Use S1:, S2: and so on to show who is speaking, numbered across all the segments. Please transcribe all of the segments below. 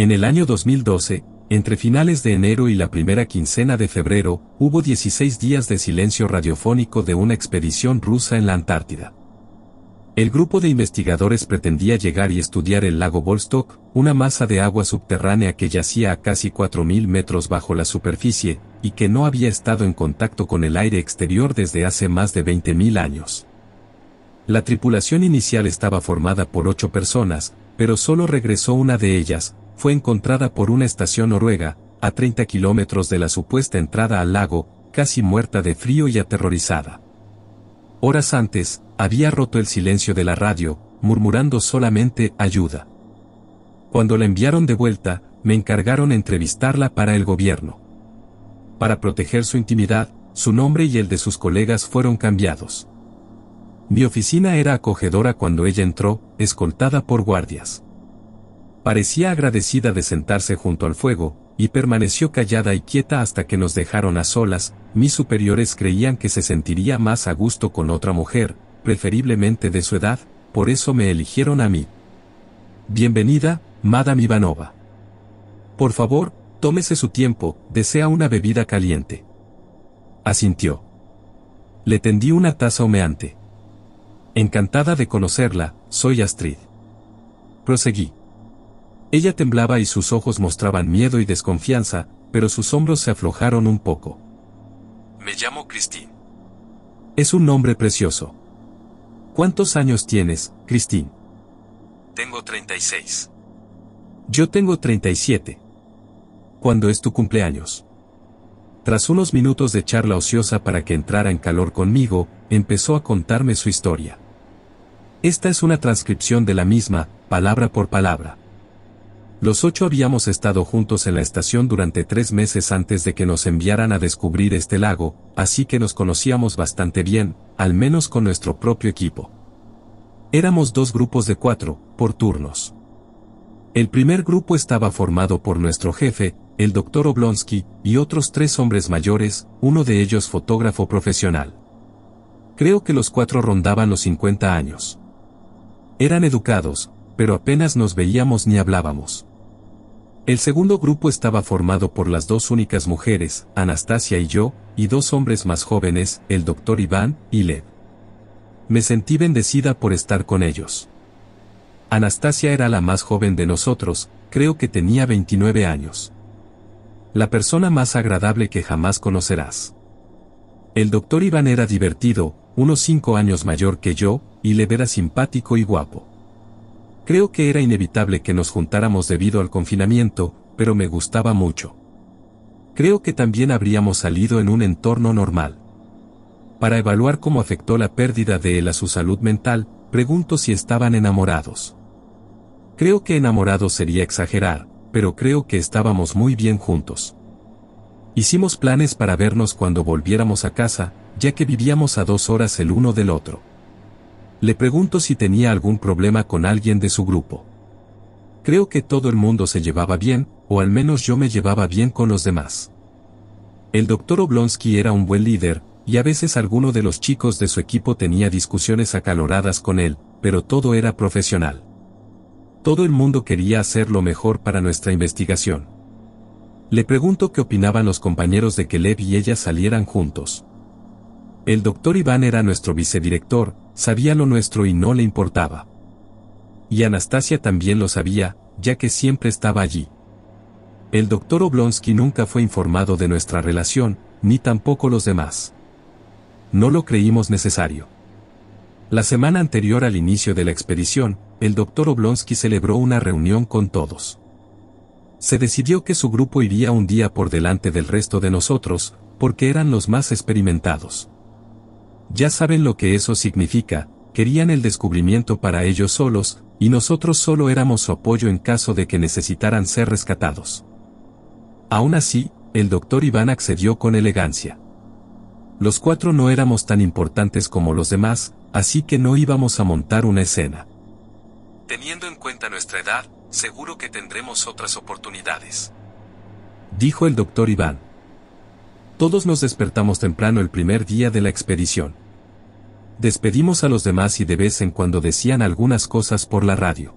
S1: En el año 2012, entre finales de enero y la primera quincena de febrero, hubo 16 días de silencio radiofónico de una expedición rusa en la Antártida. El grupo de investigadores pretendía llegar y estudiar el lago Volstok, una masa de agua subterránea que yacía a casi 4.000 metros bajo la superficie, y que no había estado en contacto con el aire exterior desde hace más de 20.000 años. La tripulación inicial estaba formada por ocho personas, pero solo regresó una de ellas, fue encontrada por una estación noruega, a 30 kilómetros de la supuesta entrada al lago, casi muerta de frío y aterrorizada. Horas antes, había roto el silencio de la radio, murmurando solamente ayuda. Cuando la enviaron de vuelta, me encargaron entrevistarla para el gobierno. Para proteger su intimidad, su nombre y el de sus colegas fueron cambiados. Mi oficina era acogedora cuando ella entró, escoltada por guardias. Parecía agradecida de sentarse junto al fuego, y permaneció callada y quieta hasta que nos dejaron a solas, mis superiores creían que se sentiría más a gusto con otra mujer, preferiblemente de su edad, por eso me eligieron a mí. Bienvenida, Madame Ivanova. Por favor, tómese su tiempo, desea una bebida caliente. Asintió. Le tendí una taza humeante. Encantada de conocerla, soy Astrid. Proseguí. Ella temblaba y sus ojos mostraban miedo y desconfianza, pero sus hombros se aflojaron un poco. Me llamo Christine. Es un nombre precioso. ¿Cuántos años tienes, Christine? Tengo 36. Yo tengo 37. ¿Cuándo es tu cumpleaños? Tras unos minutos de charla ociosa para que entrara en calor conmigo, empezó a contarme su historia. Esta es una transcripción de la misma, palabra por palabra. Los ocho habíamos estado juntos en la estación durante tres meses antes de que nos enviaran a descubrir este lago, así que nos conocíamos bastante bien, al menos con nuestro propio equipo. Éramos dos grupos de cuatro, por turnos. El primer grupo estaba formado por nuestro jefe, el doctor Oblonsky, y otros tres hombres mayores, uno de ellos fotógrafo profesional. Creo que los cuatro rondaban los 50 años. Eran educados, pero apenas nos veíamos ni hablábamos. El segundo grupo estaba formado por las dos únicas mujeres, Anastasia y yo, y dos hombres más jóvenes, el doctor Iván y Lev. Me sentí bendecida por estar con ellos. Anastasia era la más joven de nosotros, creo que tenía 29 años. La persona más agradable que jamás conocerás. El doctor Iván era divertido, unos cinco años mayor que yo, y Lev era simpático y guapo. Creo que era inevitable que nos juntáramos debido al confinamiento, pero me gustaba mucho. Creo que también habríamos salido en un entorno normal. Para evaluar cómo afectó la pérdida de él a su salud mental, pregunto si estaban enamorados. Creo que enamorados sería exagerar, pero creo que estábamos muy bien juntos. Hicimos planes para vernos cuando volviéramos a casa, ya que vivíamos a dos horas el uno del otro. Le pregunto si tenía algún problema con alguien de su grupo. Creo que todo el mundo se llevaba bien, o al menos yo me llevaba bien con los demás. El doctor Oblonsky era un buen líder, y a veces alguno de los chicos de su equipo tenía discusiones acaloradas con él, pero todo era profesional. Todo el mundo quería hacer lo mejor para nuestra investigación. Le pregunto qué opinaban los compañeros de que Lev y ella salieran juntos. El doctor Iván era nuestro vicedirector, sabía lo nuestro y no le importaba. Y Anastasia también lo sabía, ya que siempre estaba allí. El doctor Oblonsky nunca fue informado de nuestra relación, ni tampoco los demás. No lo creímos necesario. La semana anterior al inicio de la expedición, el doctor Oblonsky celebró una reunión con todos. Se decidió que su grupo iría un día por delante del resto de nosotros, porque eran los más experimentados. Ya saben lo que eso significa, querían el descubrimiento para ellos solos, y nosotros solo éramos su apoyo en caso de que necesitaran ser rescatados. Aún así, el doctor Iván accedió con elegancia. Los cuatro no éramos tan importantes como los demás, así que no íbamos a montar una escena. Teniendo en cuenta nuestra edad, seguro que tendremos otras oportunidades. Dijo el doctor Iván. Todos nos despertamos temprano el primer día de la expedición. Despedimos a los demás y de vez en cuando decían algunas cosas por la radio.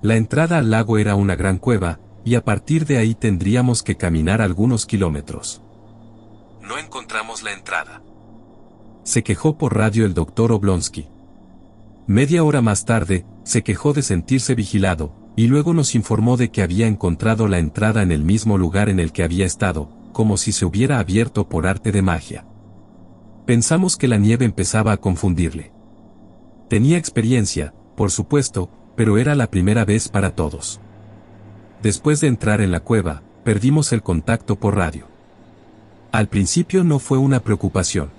S1: La entrada al lago era una gran cueva, y a partir de ahí tendríamos que caminar algunos kilómetros. No encontramos la entrada. Se quejó por radio el doctor Oblonsky. Media hora más tarde, se quejó de sentirse vigilado, y luego nos informó de que había encontrado la entrada en el mismo lugar en el que había estado, como si se hubiera abierto por arte de magia. Pensamos que la nieve empezaba a confundirle. Tenía experiencia, por supuesto, pero era la primera vez para todos. Después de entrar en la cueva, perdimos el contacto por radio. Al principio no fue una preocupación.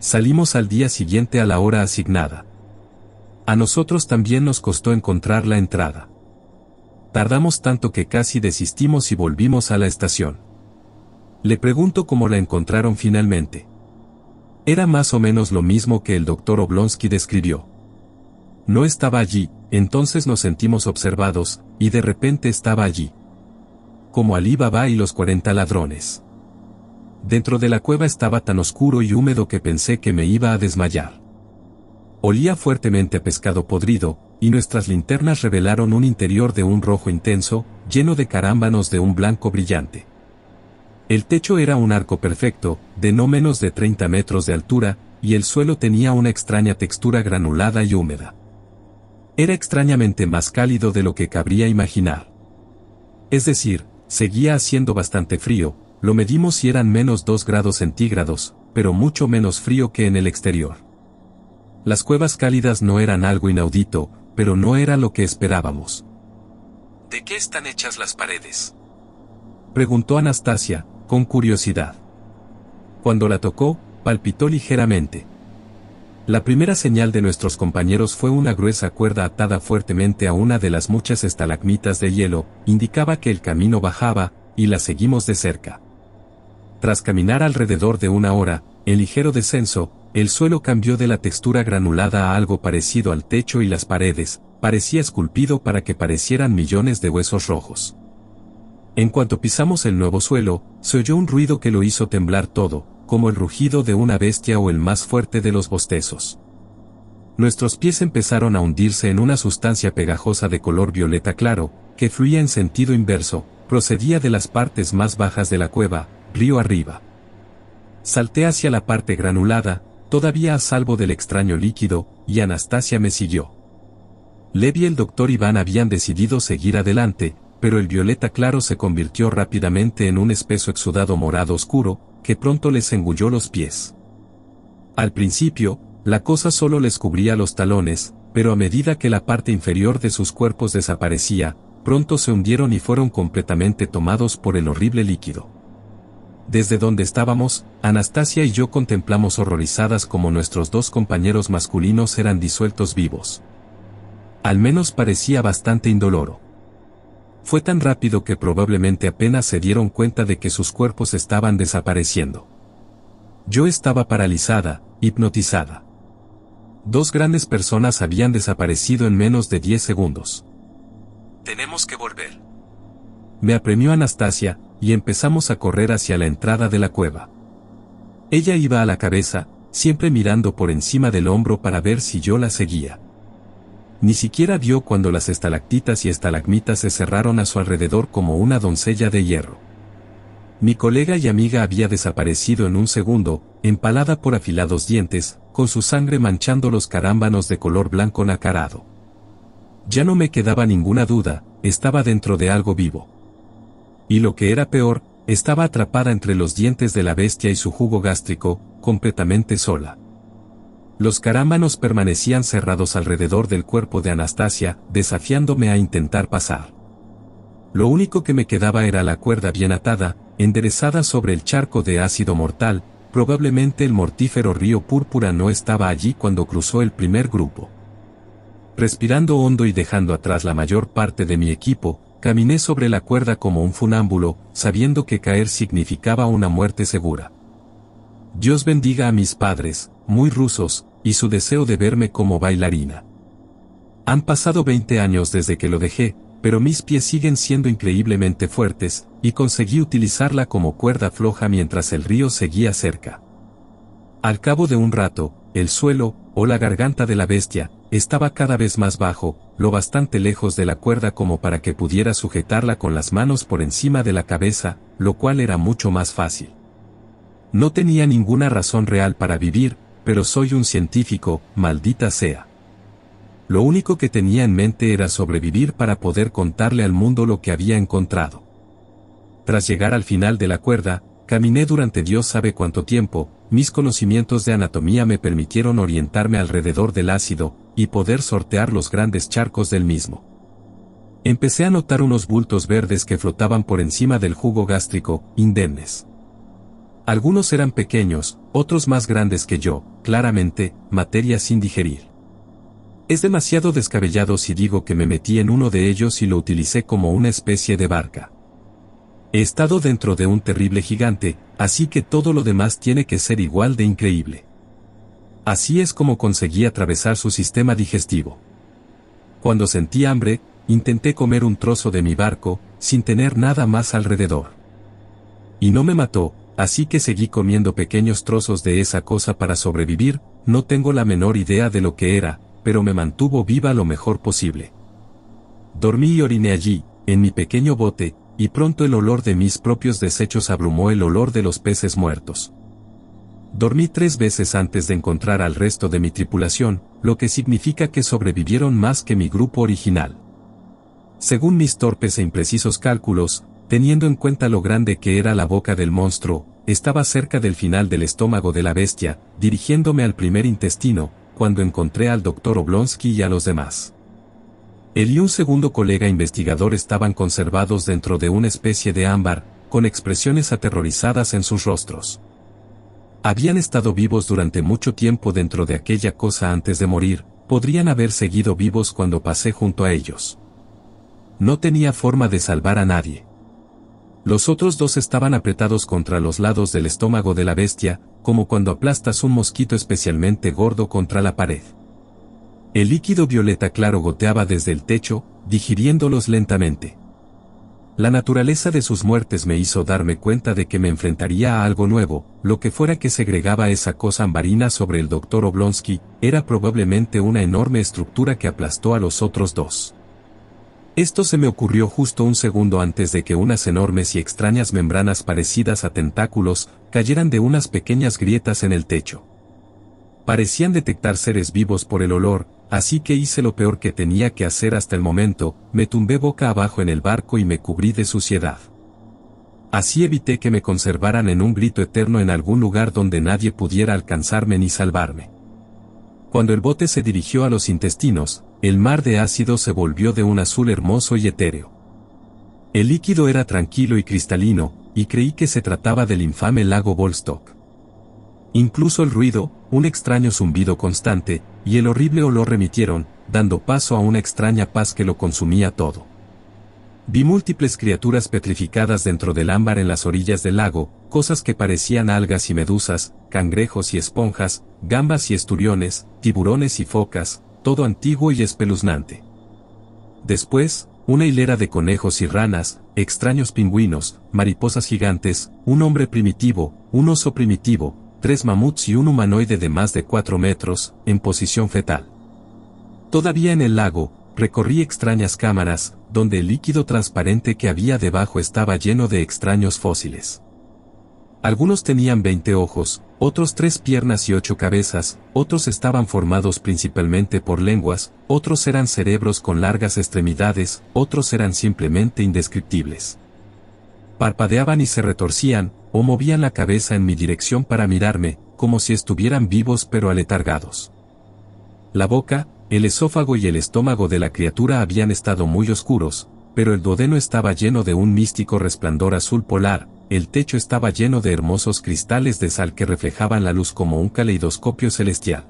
S1: Salimos al día siguiente a la hora asignada. A nosotros también nos costó encontrar la entrada. Tardamos tanto que casi desistimos y volvimos a la estación. Le pregunto cómo la encontraron finalmente. Era más o menos lo mismo que el doctor Oblonsky describió. No estaba allí, entonces nos sentimos observados, y de repente estaba allí. Como Ali Baba y los 40 ladrones. Dentro de la cueva estaba tan oscuro y húmedo que pensé que me iba a desmayar. Olía fuertemente pescado podrido, y nuestras linternas revelaron un interior de un rojo intenso, lleno de carámbanos de un blanco brillante. El techo era un arco perfecto, de no menos de 30 metros de altura, y el suelo tenía una extraña textura granulada y húmeda. Era extrañamente más cálido de lo que cabría imaginar. Es decir, seguía haciendo bastante frío, lo medimos y eran menos 2 grados centígrados, pero mucho menos frío que en el exterior. Las cuevas cálidas no eran algo inaudito, pero no era lo que esperábamos. ¿De qué están hechas las paredes? Preguntó Anastasia, con curiosidad. Cuando la tocó, palpitó ligeramente. La primera señal de nuestros compañeros fue una gruesa cuerda atada fuertemente a una de las muchas estalagmitas de hielo, indicaba que el camino bajaba, y la seguimos de cerca. Tras caminar alrededor de una hora, en ligero descenso, el suelo cambió de la textura granulada a algo parecido al techo y las paredes, parecía esculpido para que parecieran millones de huesos rojos. En cuanto pisamos el nuevo suelo, se oyó un ruido que lo hizo temblar todo, como el rugido de una bestia o el más fuerte de los bostezos. Nuestros pies empezaron a hundirse en una sustancia pegajosa de color violeta claro, que fluía en sentido inverso, procedía de las partes más bajas de la cueva, río arriba. Salté hacia la parte granulada, todavía a salvo del extraño líquido, y Anastasia me siguió. Levi y el doctor Iván habían decidido seguir adelante, pero el violeta claro se convirtió rápidamente en un espeso exudado morado oscuro, que pronto les engulló los pies. Al principio, la cosa solo les cubría los talones, pero a medida que la parte inferior de sus cuerpos desaparecía, pronto se hundieron y fueron completamente tomados por el horrible líquido. Desde donde estábamos, Anastasia y yo contemplamos horrorizadas como nuestros dos compañeros masculinos eran disueltos vivos. Al menos parecía bastante indoloro fue tan rápido que probablemente apenas se dieron cuenta de que sus cuerpos estaban desapareciendo. Yo estaba paralizada, hipnotizada. Dos grandes personas habían desaparecido en menos de 10 segundos. Tenemos que volver. Me apremió Anastasia, y empezamos a correr hacia la entrada de la cueva. Ella iba a la cabeza, siempre mirando por encima del hombro para ver si yo la seguía. Ni siquiera vio cuando las estalactitas y estalagmitas se cerraron a su alrededor como una doncella de hierro. Mi colega y amiga había desaparecido en un segundo, empalada por afilados dientes, con su sangre manchando los carámbanos de color blanco nacarado. Ya no me quedaba ninguna duda, estaba dentro de algo vivo. Y lo que era peor, estaba atrapada entre los dientes de la bestia y su jugo gástrico, completamente sola. Los carámbanos permanecían cerrados alrededor del cuerpo de Anastasia, desafiándome a intentar pasar. Lo único que me quedaba era la cuerda bien atada, enderezada sobre el charco de ácido mortal, probablemente el mortífero río púrpura no estaba allí cuando cruzó el primer grupo. Respirando hondo y dejando atrás la mayor parte de mi equipo, caminé sobre la cuerda como un funámbulo, sabiendo que caer significaba una muerte segura. Dios bendiga a mis padres, muy rusos, y su deseo de verme como bailarina. Han pasado 20 años desde que lo dejé, pero mis pies siguen siendo increíblemente fuertes, y conseguí utilizarla como cuerda floja mientras el río seguía cerca. Al cabo de un rato, el suelo, o la garganta de la bestia, estaba cada vez más bajo, lo bastante lejos de la cuerda como para que pudiera sujetarla con las manos por encima de la cabeza, lo cual era mucho más fácil. No tenía ninguna razón real para vivir, pero soy un científico, maldita sea. Lo único que tenía en mente era sobrevivir para poder contarle al mundo lo que había encontrado. Tras llegar al final de la cuerda, caminé durante Dios sabe cuánto tiempo, mis conocimientos de anatomía me permitieron orientarme alrededor del ácido, y poder sortear los grandes charcos del mismo. Empecé a notar unos bultos verdes que flotaban por encima del jugo gástrico, indemnes. Algunos eran pequeños, otros más grandes que yo, claramente, materia sin digerir. Es demasiado descabellado si digo que me metí en uno de ellos y lo utilicé como una especie de barca. He estado dentro de un terrible gigante, así que todo lo demás tiene que ser igual de increíble. Así es como conseguí atravesar su sistema digestivo. Cuando sentí hambre, intenté comer un trozo de mi barco, sin tener nada más alrededor. Y no me mató, así que seguí comiendo pequeños trozos de esa cosa para sobrevivir, no tengo la menor idea de lo que era, pero me mantuvo viva lo mejor posible. Dormí y oriné allí, en mi pequeño bote, y pronto el olor de mis propios desechos abrumó el olor de los peces muertos. Dormí tres veces antes de encontrar al resto de mi tripulación, lo que significa que sobrevivieron más que mi grupo original. Según mis torpes e imprecisos cálculos, Teniendo en cuenta lo grande que era la boca del monstruo, estaba cerca del final del estómago de la bestia, dirigiéndome al primer intestino, cuando encontré al doctor Oblonsky y a los demás. Él y un segundo colega investigador estaban conservados dentro de una especie de ámbar, con expresiones aterrorizadas en sus rostros. Habían estado vivos durante mucho tiempo dentro de aquella cosa antes de morir, podrían haber seguido vivos cuando pasé junto a ellos. No tenía forma de salvar a nadie. Los otros dos estaban apretados contra los lados del estómago de la bestia, como cuando aplastas un mosquito especialmente gordo contra la pared. El líquido violeta claro goteaba desde el techo, digiriéndolos lentamente. La naturaleza de sus muertes me hizo darme cuenta de que me enfrentaría a algo nuevo, lo que fuera que segregaba esa cosa ambarina sobre el doctor Oblonsky, era probablemente una enorme estructura que aplastó a los otros dos. Esto se me ocurrió justo un segundo antes de que unas enormes y extrañas membranas parecidas a tentáculos cayeran de unas pequeñas grietas en el techo. Parecían detectar seres vivos por el olor, así que hice lo peor que tenía que hacer hasta el momento, me tumbé boca abajo en el barco y me cubrí de suciedad. Así evité que me conservaran en un grito eterno en algún lugar donde nadie pudiera alcanzarme ni salvarme. Cuando el bote se dirigió a los intestinos, el mar de ácido se volvió de un azul hermoso y etéreo. El líquido era tranquilo y cristalino, y creí que se trataba del infame lago Volstock. Incluso el ruido, un extraño zumbido constante, y el horrible olor remitieron, dando paso a una extraña paz que lo consumía todo. Vi múltiples criaturas petrificadas dentro del ámbar en las orillas del lago, cosas que parecían algas y medusas, cangrejos y esponjas, gambas y esturiones, tiburones y focas, todo antiguo y espeluznante. Después, una hilera de conejos y ranas, extraños pingüinos, mariposas gigantes, un hombre primitivo, un oso primitivo, tres mamuts y un humanoide de más de cuatro metros, en posición fetal. Todavía en el lago, recorrí extrañas cámaras, donde el líquido transparente que había debajo estaba lleno de extraños fósiles. Algunos tenían 20 ojos, otros tres piernas y ocho cabezas, otros estaban formados principalmente por lenguas, otros eran cerebros con largas extremidades, otros eran simplemente indescriptibles. Parpadeaban y se retorcían, o movían la cabeza en mi dirección para mirarme, como si estuvieran vivos pero aletargados. La boca, el esófago y el estómago de la criatura habían estado muy oscuros, pero el duodeno estaba lleno de un místico resplandor azul polar, el techo estaba lleno de hermosos cristales de sal que reflejaban la luz como un caleidoscopio celestial.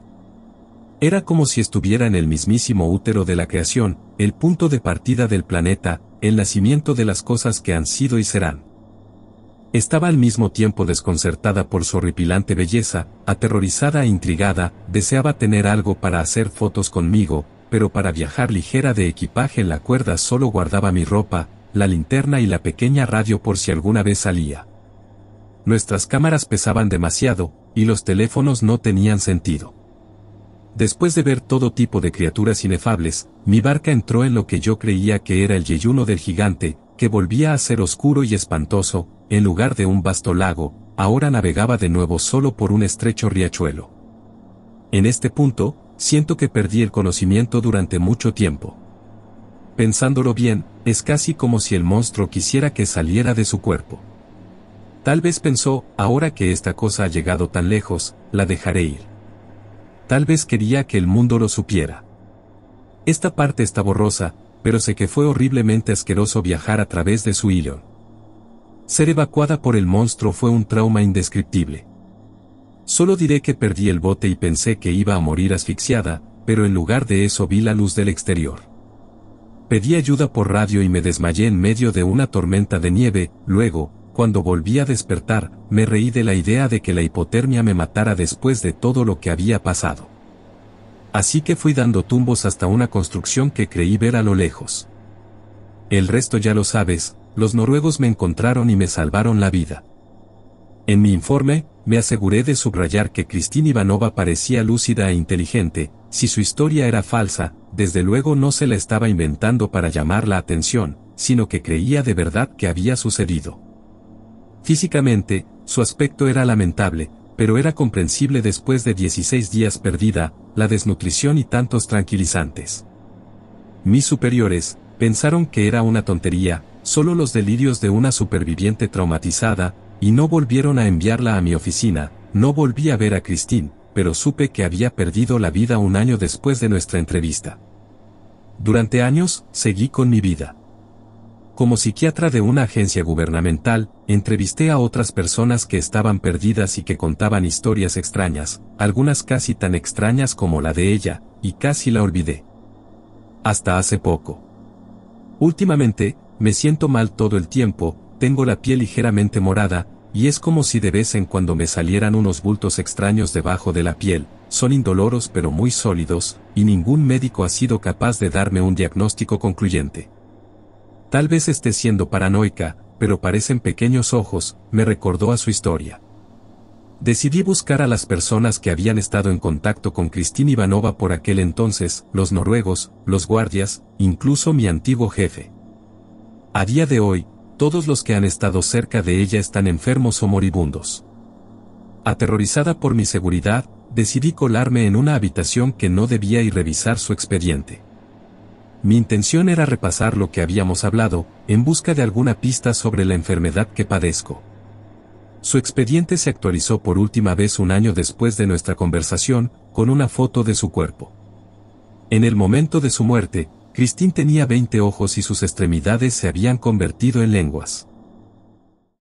S1: Era como si estuviera en el mismísimo útero de la creación, el punto de partida del planeta, el nacimiento de las cosas que han sido y serán. Estaba al mismo tiempo desconcertada por su horripilante belleza, aterrorizada e intrigada, deseaba tener algo para hacer fotos conmigo, pero para viajar ligera de equipaje en la cuerda solo guardaba mi ropa, la linterna y la pequeña radio por si alguna vez salía. Nuestras cámaras pesaban demasiado, y los teléfonos no tenían sentido. Después de ver todo tipo de criaturas inefables, mi barca entró en lo que yo creía que era el yeyuno del gigante, que volvía a ser oscuro y espantoso, en lugar de un vasto lago, ahora navegaba de nuevo solo por un estrecho riachuelo. En este punto, siento que perdí el conocimiento durante mucho tiempo. Pensándolo bien, es casi como si el monstruo quisiera que saliera de su cuerpo. Tal vez pensó, ahora que esta cosa ha llegado tan lejos, la dejaré ir. Tal vez quería que el mundo lo supiera. Esta parte está borrosa, pero sé que fue horriblemente asqueroso viajar a través de su hilo. Ser evacuada por el monstruo fue un trauma indescriptible. Solo diré que perdí el bote y pensé que iba a morir asfixiada, pero en lugar de eso vi la luz del exterior. Pedí ayuda por radio y me desmayé en medio de una tormenta de nieve, luego, cuando volví a despertar, me reí de la idea de que la hipotermia me matara después de todo lo que había pasado. Así que fui dando tumbos hasta una construcción que creí ver a lo lejos. El resto ya lo sabes, los noruegos me encontraron y me salvaron la vida. En mi informe, me aseguré de subrayar que Cristina Ivanova parecía lúcida e inteligente, si su historia era falsa, desde luego no se la estaba inventando para llamar la atención, sino que creía de verdad que había sucedido. Físicamente, su aspecto era lamentable, pero era comprensible después de 16 días perdida, la desnutrición y tantos tranquilizantes. Mis superiores, pensaron que era una tontería, solo los delirios de una superviviente traumatizada, y no volvieron a enviarla a mi oficina, no volví a ver a Christine, pero supe que había perdido la vida un año después de nuestra entrevista. Durante años, seguí con mi vida. Como psiquiatra de una agencia gubernamental, entrevisté a otras personas que estaban perdidas y que contaban historias extrañas, algunas casi tan extrañas como la de ella, y casi la olvidé. Hasta hace poco. Últimamente, me siento mal todo el tiempo, tengo la piel ligeramente morada, y es como si de vez en cuando me salieran unos bultos extraños debajo de la piel, son indoloros pero muy sólidos, y ningún médico ha sido capaz de darme un diagnóstico concluyente. Tal vez esté siendo paranoica, pero parecen pequeños ojos, me recordó a su historia. Decidí buscar a las personas que habían estado en contacto con Cristina Ivanova por aquel entonces, los noruegos, los guardias, incluso mi antiguo jefe. A día de hoy, todos los que han estado cerca de ella están enfermos o moribundos. Aterrorizada por mi seguridad, decidí colarme en una habitación que no debía y revisar su expediente. Mi intención era repasar lo que habíamos hablado, en busca de alguna pista sobre la enfermedad que padezco. Su expediente se actualizó por última vez un año después de nuestra conversación, con una foto de su cuerpo. En el momento de su muerte, Cristín tenía 20 ojos y sus extremidades se habían convertido en lenguas.